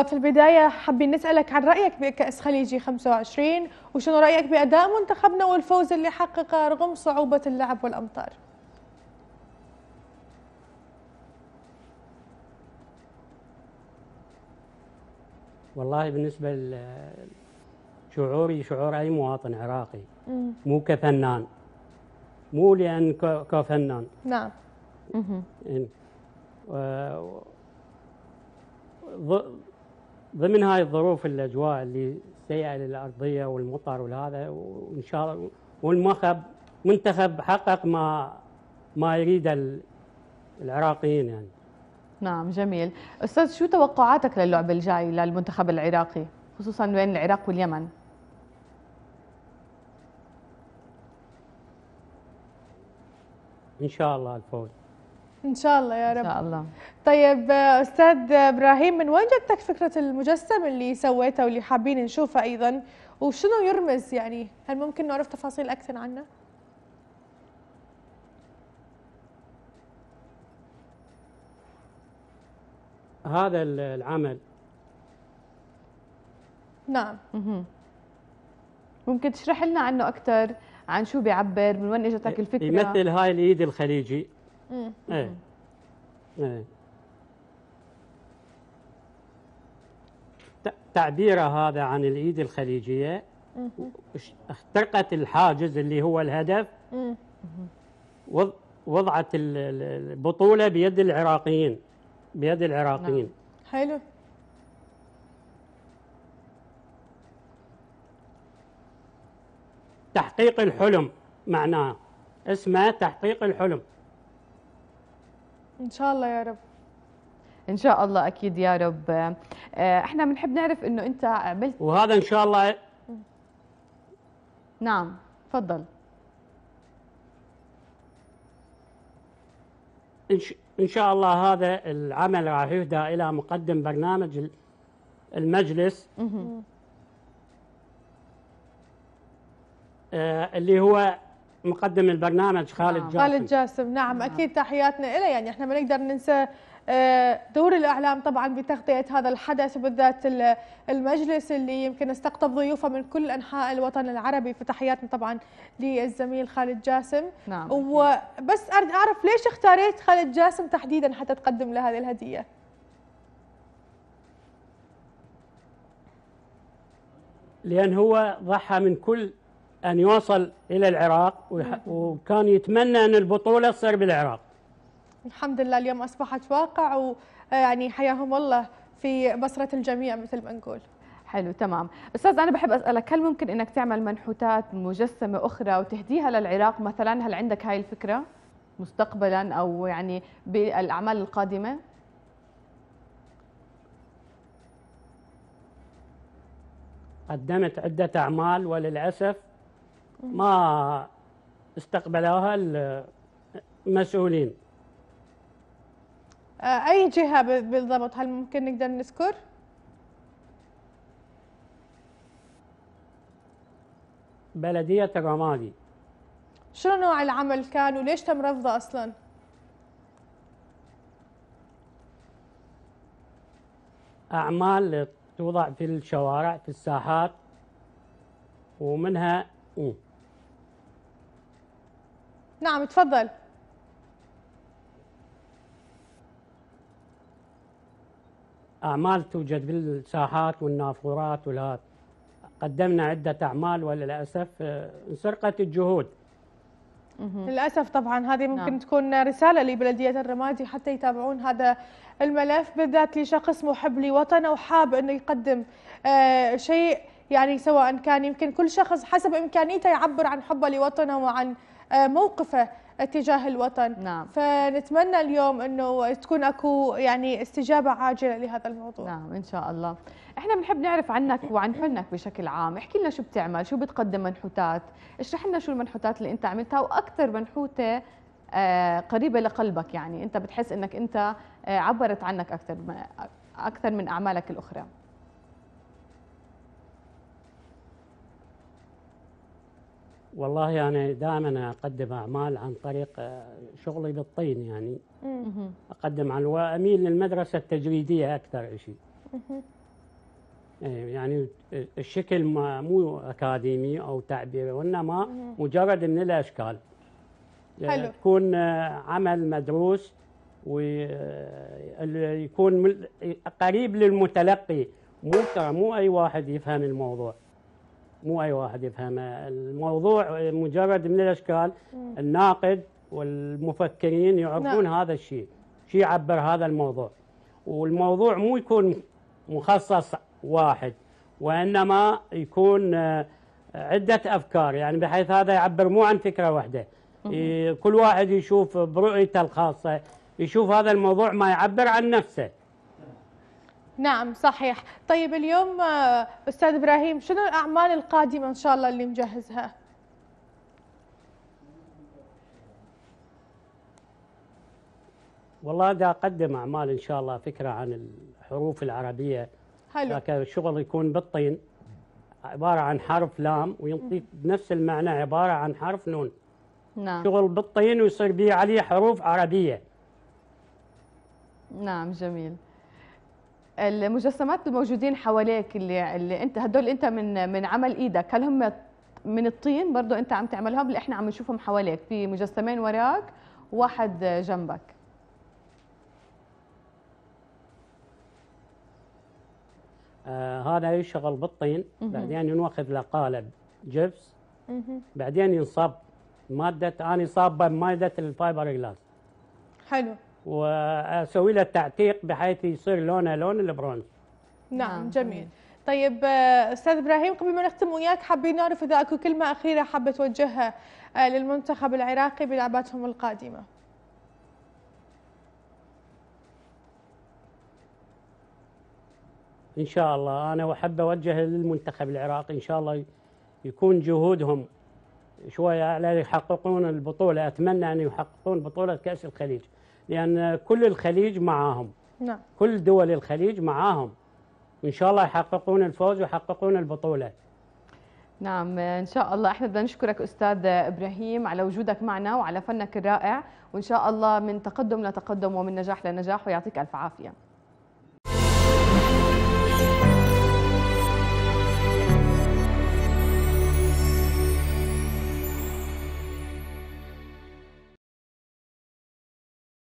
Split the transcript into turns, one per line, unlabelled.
وفي البداية حابين نسألك عن رأيك بكأس خليجي 25 وشنو رأيك بأداء منتخبنا والفوز اللي حققه رغم صعوبة اللعب والأمطار
والله بالنسبة شعوري شعور أي مواطن عراقي مو كفنان مو لأن كفنان نعم اها ضمن هاي الظروف الاجواء اللي سيئه للارضيه والمطر والهذا وان شاء الله والمنتخب منتخب حقق ما ما يريد العراقيين يعني
نعم جميل استاذ شو توقعاتك للعب الجاي للمنتخب العراقي خصوصا بين العراق واليمن
ان شاء الله الفوز
ان شاء الله يا رب ان شاء الله طيب استاذ ابراهيم من وين جتك فكره المجسم اللي سويته واللي حابين نشوفه ايضا وشنو يرمز يعني هل ممكن نعرف تفاصيل اكثر عنه
هذا العمل
نعم ممكن تشرح لنا عنه اكثر عن شو بيعبر من وين اجتك الفكره يمثل
هاي الايد الخليجي ايه ايه تعبيره هذا عن الايد الخليجيه اخترقت الحاجز اللي هو الهدف وضعت البطوله بيد العراقيين بيد العراقيين نعم. حلو تحقيق الحلم معناه اسمه تحقيق الحلم ان شاء الله
يا رب ان شاء الله اكيد يا رب آه، احنا بنحب نعرف انه انت عملت
وهذا ان شاء الله
نعم تفضل
ان شاء الله هذا العمل راح يهدى الى مقدم برنامج المجلس آه، اللي هو مقدم البرنامج خالد آه. جاسم خالد
جاسم نعم, نعم. اكيد تحياتنا له يعني احنا ما نقدر ننسى آه، دور الاعلام طبعا بتغطيه هذا الحدث وبالذات المجلس اللي يمكن استقطب ضيوفه من كل انحاء الوطن العربي فتحياتنا طبعا للزميل خالد جاسم نعم وبس اريد اعرف ليش اختاريت خالد جاسم تحديدا حتى تقدم له هذه الهديه
لان هو ضحى من كل أن يوصل إلى العراق وكان يتمنى أن البطولة تصير بالعراق
الحمد لله اليوم أصبحت واقع ويعني آه، حياهم الله في بصرة
الجميع مثل ما نقول حلو تمام استاذ انا بحب اسالك هل ممكن انك تعمل منحوتات مجسمه اخرى وتهديها للعراق مثلا هل عندك هاي الفكره مستقبلا او يعني بالاعمال القادمه
قدمت عده اعمال وللاسف ما استقبلوها المسؤولين
آه، اي جهه بالضبط هل ممكن نقدر نذكر
بلديه الرمادي
شنو نوع العمل كان وليش تم رفضه اصلا
اعمال توضع في الشوارع في الساحات ومنها نعم تفضل أعمال توجد بالساحات والنافورات والهات قدمنا عدة أعمال وللأسف آه، انسرقت الجهود
للأسف طبعا هذه ممكن نعم. تكون رسالة لبلدية الرمادي حتى يتابعون هذا الملف بالذات لشخص محب لوطنه وحاب أنه يقدم آه شيء يعني سواء كان يمكن كل شخص حسب إمكانيته يعبر عن حبه لوطنه وعن آه، موقفه تجاه الوطن نعم.
فنتمنى اليوم انه تكون اكو يعني استجابه عاجله لهذا الموضوع نعم ان شاء الله احنا بنحب نعرف عنك وعن فنك بشكل عام احكي لنا شو بتعمل شو بتقدم منحوتات اشرح لنا شو المنحوتات اللي انت عملتها واكثر منحوته آه، قريبه لقلبك يعني انت بتحس انك انت آه، عبرت عنك اكثر اكثر من اعمالك
الاخرى والله أنا يعني دائما أقدم أعمال عن طريق آه، شغلي بالطين يعني أقدم عن وأميل للمدرسة التجريدية أكثر شيء إيه، يعني الشكل ما مو أكاديمي أو تعبيري وإنما مجرد من الأشكال يعني حلو. تكون آه، عمل مدروس ويكون آه، قريب للمتلقي مو مو أي واحد يفهم الموضوع مو أي واحد يفهمها الموضوع مجرد من الأشكال الناقد والمفكرين يعرفون نعم. هذا الشيء شيء يعبر هذا الموضوع والموضوع مو يكون مخصص واحد وإنما يكون آه، عدة أفكار يعني بحيث هذا يعبر مو عن فكرة واحدة كل واحد يشوف برؤيته الخاصة يشوف هذا الموضوع ما يعبر عن نفسه
نعم صحيح طيب اليوم آه، أستاذ إبراهيم شنو الأعمال القادمة إن شاء الله اللي مجهزها؟
والله دا أقدم أعمال إن شاء الله فكرة عن الحروف العربية حلو لكن الشغل يكون بالطين عبارة عن حرف لام وينطيك بنفس المعنى عبارة عن حرف نون نعم شغل بالطين ويصير به عليه حروف عربية
نعم جميل المجسمات الموجودين حواليك اللي, اللي انت هدول انت من من عمل ايدك هل هم من الطين برضه انت عم تعملهم اللي احنا عم نشوفهم حواليك في مجسمين وراك واحد جنبك
آه هذا يشغل بالطين بعدين ينوخذ له قالب جبس بعدين ينصب ماده انا صابه ماده الفايبر جلاس حلو واسوي له تعتيق بحيث يصير لونه لون البرونز
نعم, نعم. جميل طيب آه، استاذ ابراهيم قبل ما نختم وياك حابين نعرف اذا اكو كلمه اخيره حابه توجهها آه، للمنتخب العراقي بلعباتهم القادمه
ان شاء الله انا احب اوجه للمنتخب العراقي ان شاء الله يكون جهودهم شويه على يحققون البطوله اتمنى ان يحققون بطوله كاس الخليج لأن كل الخليج معاهم نعم. كل دول الخليج معاهم وإن شاء الله يحققون الفوز ويحققون البطولة
نعم ان شاء الله احنا بدنا نشكرك استاذ ابراهيم على وجودك معنا وعلى فنك الرائع وان شاء الله من تقدم لتقدم ومن نجاح لنجاح ويعطيك الف عافيه